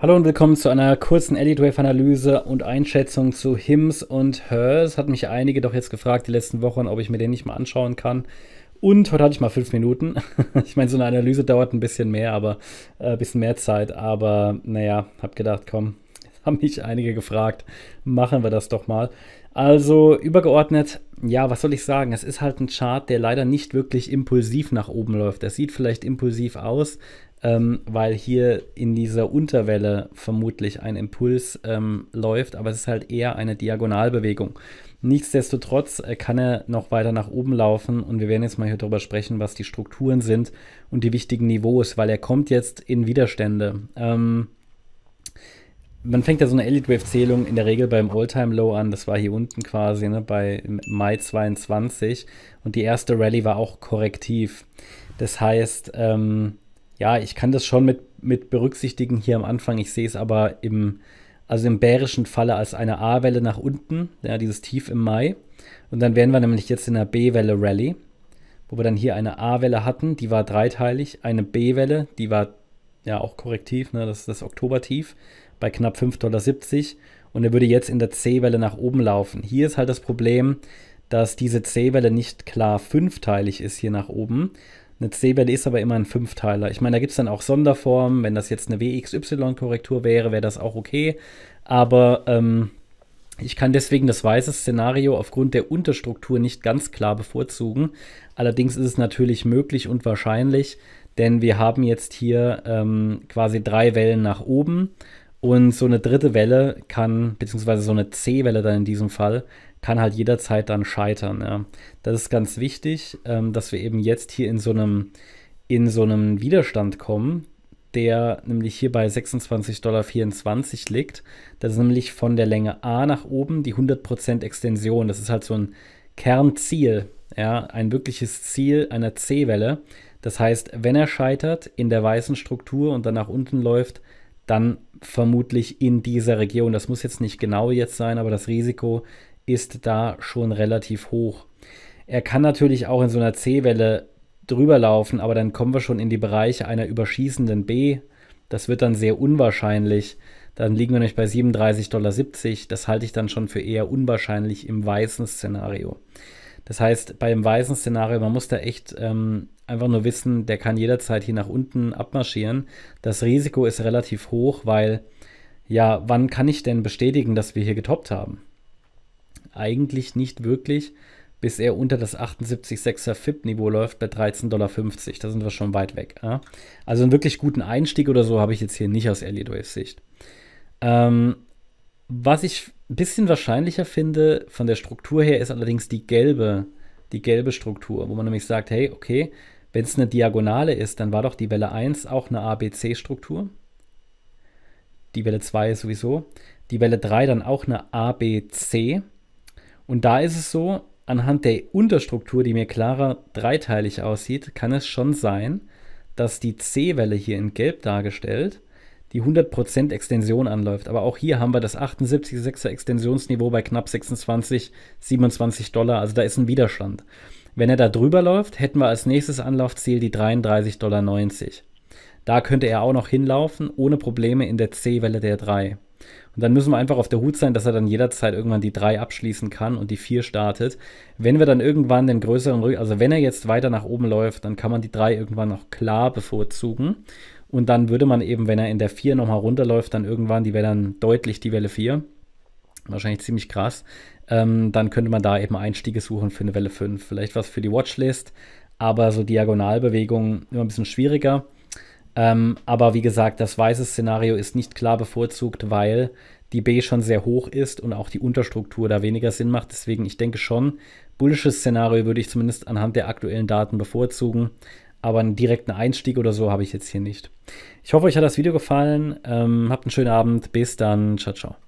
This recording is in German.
Hallo und willkommen zu einer kurzen Editwave-Analyse und Einschätzung zu Hims und Hers. Hat mich einige doch jetzt gefragt die letzten Wochen, ob ich mir den nicht mal anschauen kann. Und heute hatte ich mal fünf Minuten. ich meine, so eine Analyse dauert ein bisschen mehr, aber äh, ein bisschen mehr Zeit. Aber naja, hab gedacht, komm, haben mich einige gefragt, machen wir das doch mal. Also übergeordnet, ja, was soll ich sagen? Es ist halt ein Chart, der leider nicht wirklich impulsiv nach oben läuft. Das sieht vielleicht impulsiv aus, ähm, weil hier in dieser Unterwelle vermutlich ein Impuls ähm, läuft, aber es ist halt eher eine Diagonalbewegung. Nichtsdestotrotz äh, kann er noch weiter nach oben laufen und wir werden jetzt mal hier darüber sprechen, was die Strukturen sind und die wichtigen Niveaus, weil er kommt jetzt in Widerstände. Ähm, man fängt ja so eine Elite Wave Zählung in der Regel beim Alltime Low an, das war hier unten quasi, ne, bei Mai 22 und die erste Rallye war auch korrektiv. Das heißt, ähm, ja, ich kann das schon mit, mit berücksichtigen hier am Anfang. Ich sehe es aber im, also im bärischen Falle als eine A-Welle nach unten, ja, dieses Tief im Mai. Und dann wären wir nämlich jetzt in der B-Welle Rally, wo wir dann hier eine A-Welle hatten, die war dreiteilig, eine B-Welle, die war ja auch korrektiv, ne, das ist das Oktobertief, bei knapp 5,70 Dollar. Und er würde jetzt in der C-Welle nach oben laufen. Hier ist halt das Problem, dass diese C-Welle nicht klar fünfteilig ist hier nach oben, eine C-Welle ist aber immer ein Fünfteiler. Ich meine, da gibt es dann auch Sonderformen. Wenn das jetzt eine WXY-Korrektur wäre, wäre das auch okay. Aber ähm, ich kann deswegen das weiße Szenario aufgrund der Unterstruktur nicht ganz klar bevorzugen. Allerdings ist es natürlich möglich und wahrscheinlich, denn wir haben jetzt hier ähm, quasi drei Wellen nach oben und so eine dritte Welle kann, beziehungsweise so eine C-Welle dann in diesem Fall, kann halt jederzeit dann scheitern. Ja. Das ist ganz wichtig, ähm, dass wir eben jetzt hier in so einem in so einem Widerstand kommen, der nämlich hier bei 26,24 Dollar liegt. Das ist nämlich von der Länge A nach oben die 100% Extension. Das ist halt so ein Kernziel, ja, ein wirkliches Ziel einer C-Welle. Das heißt, wenn er scheitert in der weißen Struktur und dann nach unten läuft, dann vermutlich in dieser Region. Das muss jetzt nicht genau jetzt sein, aber das Risiko ist da schon relativ hoch. Er kann natürlich auch in so einer C-Welle drüber laufen, aber dann kommen wir schon in die Bereiche einer überschießenden B. Das wird dann sehr unwahrscheinlich. Dann liegen wir nämlich bei 37,70 Dollar. Das halte ich dann schon für eher unwahrscheinlich im weißen Szenario. Das heißt, beim weißen Szenario, man muss da echt ähm, einfach nur wissen, der kann jederzeit hier nach unten abmarschieren. Das Risiko ist relativ hoch, weil ja, wann kann ich denn bestätigen, dass wir hier getoppt haben? eigentlich nicht wirklich, bis er unter das 78,6er FIP-Niveau läuft bei 13,50 Dollar. Da sind wir schon weit weg. Ja? Also einen wirklich guten Einstieg oder so habe ich jetzt hier nicht aus elliot Wave Sicht. Ähm, was ich ein bisschen wahrscheinlicher finde, von der Struktur her, ist allerdings die gelbe, die gelbe Struktur, wo man nämlich sagt, hey, okay, wenn es eine Diagonale ist, dann war doch die Welle 1 auch eine ABC-Struktur. Die Welle 2 sowieso. Die Welle 3 dann auch eine ABC. struktur und da ist es so, anhand der Unterstruktur, die mir klarer dreiteilig aussieht, kann es schon sein, dass die C-Welle hier in Gelb dargestellt die 100% Extension anläuft. Aber auch hier haben wir das 78,6er Extensionsniveau bei knapp 26, 27 Dollar. Also da ist ein Widerstand. Wenn er da drüber läuft, hätten wir als nächstes Anlaufziel die 33,90 Dollar. Da könnte er auch noch hinlaufen, ohne Probleme in der C-Welle der 3. Und dann müssen wir einfach auf der Hut sein, dass er dann jederzeit irgendwann die 3 abschließen kann und die 4 startet. Wenn wir dann irgendwann den größeren Rücken, also wenn er jetzt weiter nach oben läuft, dann kann man die 3 irgendwann noch klar bevorzugen. Und dann würde man eben, wenn er in der 4 nochmal runterläuft, dann irgendwann, die wäre dann deutlich die Welle 4. Wahrscheinlich ziemlich krass. Ähm, dann könnte man da eben Einstiege suchen für eine Welle 5. Vielleicht was für die Watchlist, aber so Diagonalbewegungen immer ein bisschen schwieriger. Ähm, aber wie gesagt, das weiße Szenario ist nicht klar bevorzugt, weil die B schon sehr hoch ist und auch die Unterstruktur da weniger Sinn macht. Deswegen, ich denke schon, bullisches Szenario würde ich zumindest anhand der aktuellen Daten bevorzugen. Aber einen direkten Einstieg oder so habe ich jetzt hier nicht. Ich hoffe, euch hat das Video gefallen. Ähm, habt einen schönen Abend. Bis dann. Ciao, ciao.